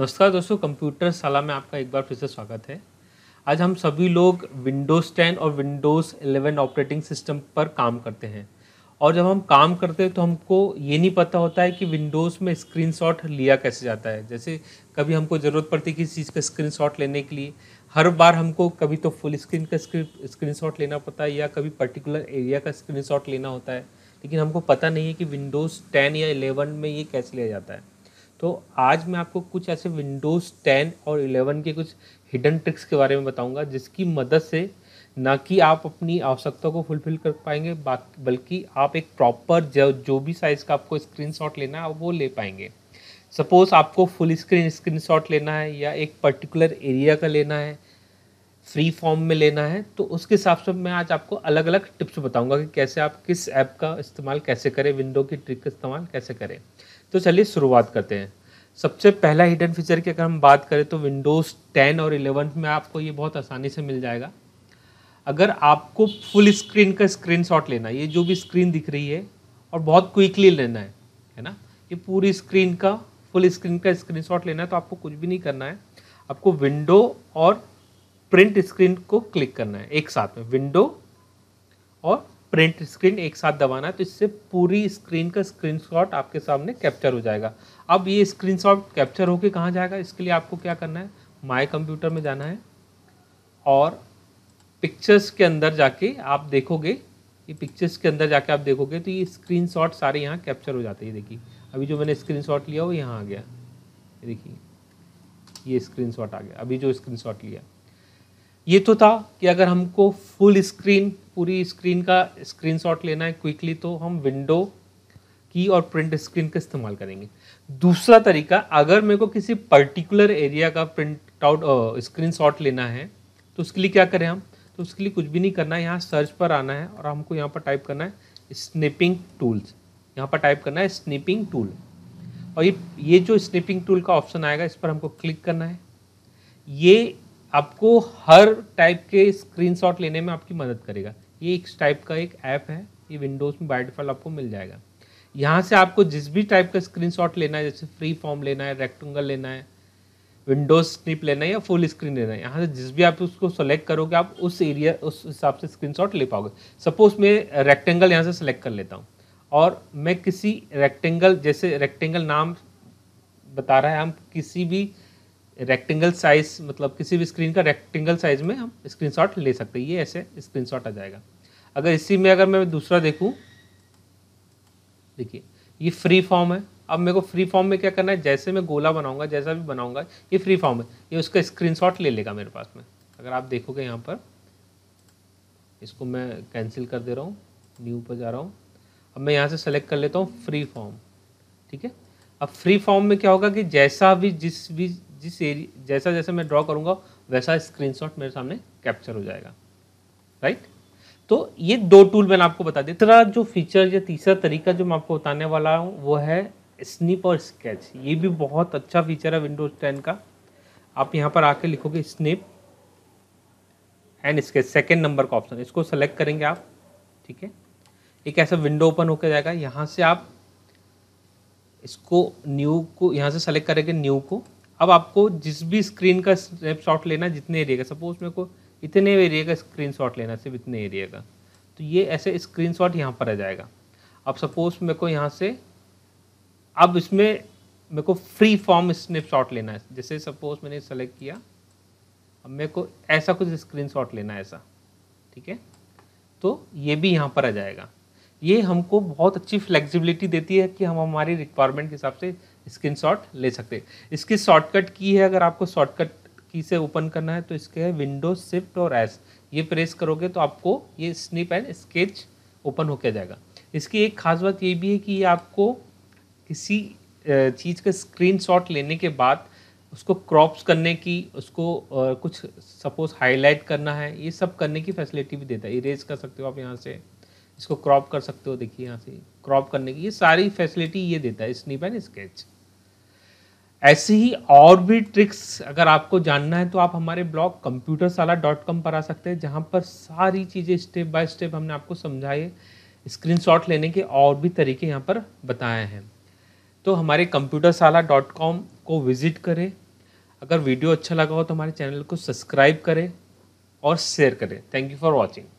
नमस्कार दोस्तों कंप्यूटर शाला में आपका एक बार फिर से स्वागत है आज हम सभी लोग विंडोज़ 10 और विंडोज़ 11 ऑपरेटिंग सिस्टम पर काम करते हैं और जब हम काम करते हैं तो हमको ये नहीं पता होता है कि विंडोज़ में स्क्रीनशॉट लिया कैसे जाता है जैसे कभी हमको ज़रूरत पड़ती है किसी चीज़ का शॉट लेने के लिए हर बार हमको कभी तो फुल स्क्रीन का शॉट लेना पड़ता है या कभी पर्टिकुलर एरिया का शॉट लेना होता है लेकिन हमको पता नहीं है कि विंडोज़ टेन या इलेवन में ये कैसे लिया जाता है तो आज मैं आपको कुछ ऐसे विंडोज़ टेन और इलेवन के कुछ हिडन ट्रिक्स के बारे में बताऊंगा जिसकी मदद से ना कि आप अपनी आवश्यकता को फुलफिल कर पाएंगे बल्कि आप एक प्रॉपर जो जो भी साइज़ का आपको स्क्रीन लेना है वो ले पाएंगे सपोज़ आपको फुल स्क्रीन स्क्रीनशॉट लेना है या एक पर्टिकुलर एरिया का लेना है फ्री फॉर्म में लेना है तो उसके हिसाब से मैं आज आपको अलग अलग टिप्स बताऊंगा कि कैसे आप किस ऐप का इस्तेमाल कैसे करें विंडो की ट्रिक का इस्तेमाल कैसे करें तो चलिए शुरुआत करते हैं सबसे पहला हिडन फीचर की अगर हम बात करें तो विंडोज़ टेन और इलेवन में आपको ये बहुत आसानी से मिल जाएगा अगर आपको फुल स्क्रीन का स्क्रीन शॉट लेना है ये जो भी स्क्रीन दिख रही है और बहुत क्विकली लेना है है ना ये पूरी स्क्रीन का फुल स्क्रीन का स्क्रीन शॉट लेना है तो आपको कुछ भी नहीं करना है आपको विंडो और प्रिंट स्क्रीन को क्लिक करना है एक साथ में विंडो और प्रिंट स्क्रीन एक साथ दबाना है तो इससे पूरी स्क्रीन का स्क्रीनशॉट आपके सामने कैप्चर हो जाएगा अब ये स्क्रीनशॉट कैप्चर होके कहाँ जाएगा इसके लिए आपको क्या करना है माय कंप्यूटर में जाना है और पिक्चर्स के अंदर जाके आप देखोगे ये पिक्चर्स के अंदर जाके आप देखोगे तो ये स्क्रीन शॉट सारे यहाँ कैप्चर हो जाते हैं देखिए अभी जो मैंने स्क्रीन शॉट लिया वो यहाँ आ गया देखिए ये स्क्रीन शॉट आ गया अभी जो स्क्रीन शॉट लिया ये तो था कि अगर हमको फुल स्क्रीन पूरी स्क्रीन का स्क्रीनशॉट लेना है क्विकली तो हम विंडो की और प्रिंट स्क्रीन का इस्तेमाल करेंगे दूसरा तरीका अगर मेरे को किसी पर्टिकुलर एरिया का प्रिंट आउट स्क्रीन शॉट लेना है तो उसके लिए क्या करें हम तो उसके लिए कुछ भी नहीं करना है यहाँ सर्च पर आना है और हमको यहाँ पर टाइप करना है स्निपिंग टूल्स यहाँ पर टाइप करना है स्निपिंग टूल और ये ये जो स्निपिंग टूल का ऑप्शन आएगा इस पर हमको क्लिक करना है ये आपको हर टाइप के स्क्रीनशॉट लेने में आपकी मदद करेगा ये एक टाइप का एक ऐप है ये विंडोज़ में बाय डिफ़ॉल्ट आपको मिल जाएगा यहाँ से आपको जिस भी टाइप का स्क्रीनशॉट लेना है जैसे फ्री फॉर्म लेना है रेक्टेंगल लेना है विंडोज स्निप लेना है या फुल स्क्रीन लेना है यहाँ से जिस भी आप उसको सेलेक्ट करोगे आप उस एरिया उस हिसाब से स्क्रीन ले पाओगे सपोज मैं रेक्टेंगल यहाँ से सेलेक्ट कर लेता हूँ और मैं किसी रेक्टेंगल जैसे रेक्टेंगल नाम बता रहा है हम किसी भी रेक्टेंगल साइज मतलब किसी भी स्क्रीन का रेक्टेंगल साइज में हम स्क्रीनशॉट ले सकते हैं ये ऐसे स्क्रीनशॉट आ जाएगा अगर इसी में अगर मैं दूसरा देखूँ देखिए ये फ्री फॉर्म है अब मेरे को फ्री फॉर्म में क्या करना है जैसे मैं गोला बनाऊंगा जैसा भी बनाऊंगा ये फ्री फॉर्म है ये उसका स्क्रीनशॉट ले लेगा मेरे पास में अगर आप देखोगे यहाँ पर इसको मैं कैंसिल कर दे रहा हूँ न्यू पर जा रहा हूँ अब मैं यहाँ से सेलेक्ट कर लेता हूँ फ्री फॉर्म ठीक है अब फ्री फॉर्म में क्या होगा कि जैसा भी जिस भी जिस एरिया जैसा जैसा मैं ड्रॉ करूँगा वैसा स्क्रीनशॉट मेरे सामने कैप्चर हो जाएगा राइट तो ये दो टूल मैंने आपको बता दिया तीसरा जो फीचर या तीसरा तरीका जो मैं आपको बताने वाला हूँ वो है स्निप और स्केच ये भी बहुत अच्छा फीचर है विंडोज टेन का आप यहाँ पर आके लिखोगे snip and sketch second number का ऑप्शन इसको सेलेक्ट करेंगे आप ठीक है एक ऐसा विंडो ओपन होकर जाएगा यहाँ से आप इसको न्यू को यहाँ से सेलेक्ट करेंगे न्यू को अब आपको जिस भी स्क्रीन का स्नैप शॉट लेना जितने एरिया का सपोज मेरे को इतने एरिया का स्क्रीन शॉट लेना सिर्फ इतने एरिया का तो ये ऐसे स्क्रीन शॉट यहाँ पर आ जाएगा अब सपोज मेरे को यहाँ से अब इसमें मेरे को फ्री फॉर्म स्नैप शॉट लेना है जैसे सपोज मैंने सेलेक्ट किया अब मेरे को ऐसा कुछ स्क्रीन शॉट लेना है ऐसा ठीक है तो ये भी यहाँ पर आ जाएगा ये हमको बहुत अच्छी फ्लेक्सिबिलिटी देती है कि हम हमारी रिक्वायरमेंट के हिसाब से स्क्रीन ले सकते इसकी शॉर्टकट की है अगर आपको शॉर्टकट की से ओपन करना है तो इसके है विंडो शिफ्ट और एस ये प्रेस करोगे तो आपको ये स्निप एंड स्केच ओपन होकर जाएगा इसकी एक खास बात ये भी है कि ये आपको किसी चीज़ का शॉट लेने के बाद उसको क्रॉप्स करने की उसको कुछ सपोज हाईलाइट करना है ये सब करने की फैसिलिटी भी देता है इरेज कर सकते हो आप यहाँ से इसको क्रॉप कर सकते हो देखिए यहाँ से क्रॉप करने की ये सारी फैसिलिटी ये देता है स्निप एंड स्केच ऐसे ही और भी ट्रिक्स अगर आपको जानना है तो आप हमारे blog computer Shala dot com पर आ सकते हैं जहाँ पर सारी चीज़ें स्टेप बाय स्टेप हमने आपको समझाए स्क्रीन लेने के और भी तरीके यहाँ पर बताए हैं तो हमारे कंप्यूटर साला डॉट कॉम को विज़िट करें अगर वीडियो अच्छा लगा हो तो हमारे चैनल को सब्सक्राइब करें और शेयर करें थैंक यू फॉर वॉचिंग